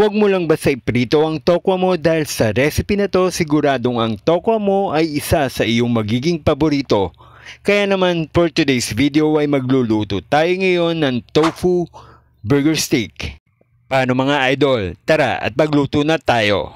Huwag mo lang basta iprito ang tokwa mo dahil sa recipe na to siguradong ang tokwa mo ay isa sa iyong magiging paborito. Kaya naman for today's video ay magluluto tayo ngayon ng tofu burger steak. Paano mga idol? Tara at magluto na tayo.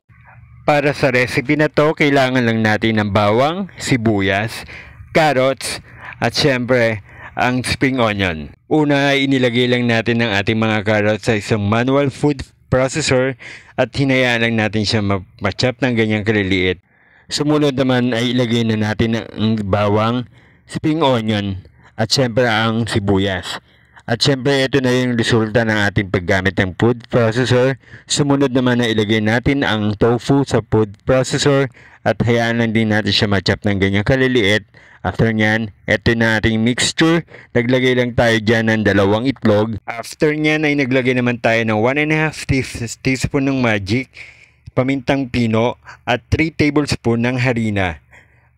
Para sa recipe na to, kailangan lang natin ng bawang, sibuyas, carrots, at syempre, ang spring onion. Una ay inilagay lang natin ang ating mga carrots sa isang manual food processor at hinayaan lang natin siya ma-chop ng ganyang kaliliit. Sumunod naman ay ilagay na natin ang bawang, spring onion at syempre ang sibuyas. At syempre ito na yung resulta ng ating paggamit ng food processor. Sumunod naman na ilagay natin ang tofu sa food processor at hayaan lang din natin siya machop ng ganyan kaliliit. After nyan, ito na ating mixture. Naglagay lang tayo dyan ng dalawang itlog. After nyan ay naglagay naman tayo ng 1.5 teaspoon ng magic, pamintang pino at 3 tablespoon ng harina.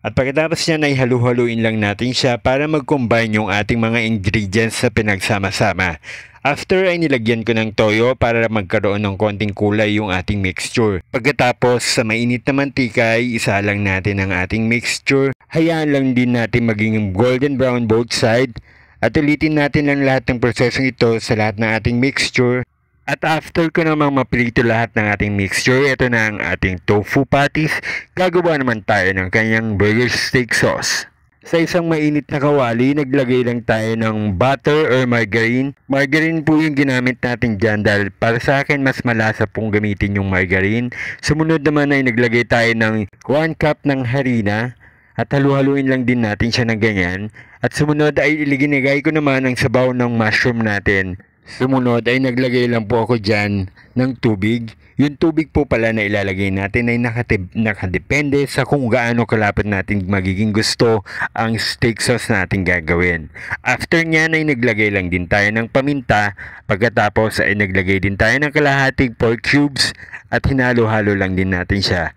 At pagkatapos niyan ay halu-haluin lang natin siya para mag-combine yung ating mga ingredients sa pinagsama-sama. After ay nilagyan ko ng toyo para magkaroon ng konting kulay yung ating mixture. Pagkatapos sa mainit na mantika ay isa lang natin ang ating mixture. Hayaan lang din natin maging golden brown both side. At ulitin natin lang lahat ng prosesong ito sa lahat ng ating mixture at after ko namang maprito lahat ng ating mixture, ito na ang ating tofu patties. Gagawa naman tayo ng kanyang burger steak sauce. Sa isang mainit na kawali, naglagay lang tayo ng butter or margarine. Margarine po yung ginamit natin dyan dahil para sa akin mas malasa pong gamitin yung margarine. Sumunod naman ay naglagay tayo ng 1 cup ng harina at halu-haluin lang din natin siya ng ganyan. At sumunod ay iliginigay ko naman ang sabaw ng mushroom natin. Sumunod ay naglagay lang po ako dyan ng tubig. Yung tubig po pala na ilalagay natin ay nakatib, nakadepende sa kung gaano kalapit natin magiging gusto ang steak sauce natin gagawin. After nyan ay naglagay lang din tayo ng paminta. Pagkatapos ay naglagay din tayo ng kalahating pork cubes at hinalo-halo lang din natin siya.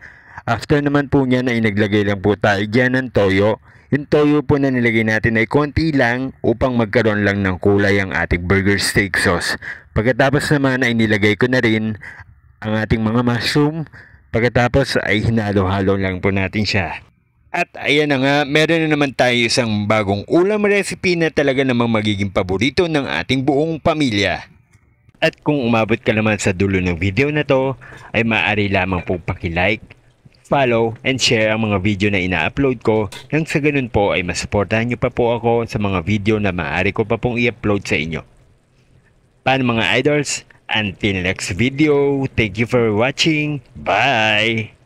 After naman po nyan ay naglagay lang po tayo dyan ng toyo yung toyo po na nilagay natin ay konti lang upang magkaroon lang ng kulay ang ating burger steak sauce. Pagkatapos naman ay nilagay ko na rin ang ating mga mushroom. Pagkatapos ay hinalo-halo lang po natin siya. At ayan na nga, meron na naman tayo isang bagong ulam recipe na talaga namang magiging paborito ng ating buong pamilya. At kung umabot ka naman sa dulo ng video na to, ay maaari lamang po paki-like follow, and share ang mga video na ina-upload ko nang sa ganun po ay masuportahan nyo pa po ako sa mga video na maaari ko pa pong i-upload sa inyo. Paano mga idols? Until next video, thank you for watching. Bye!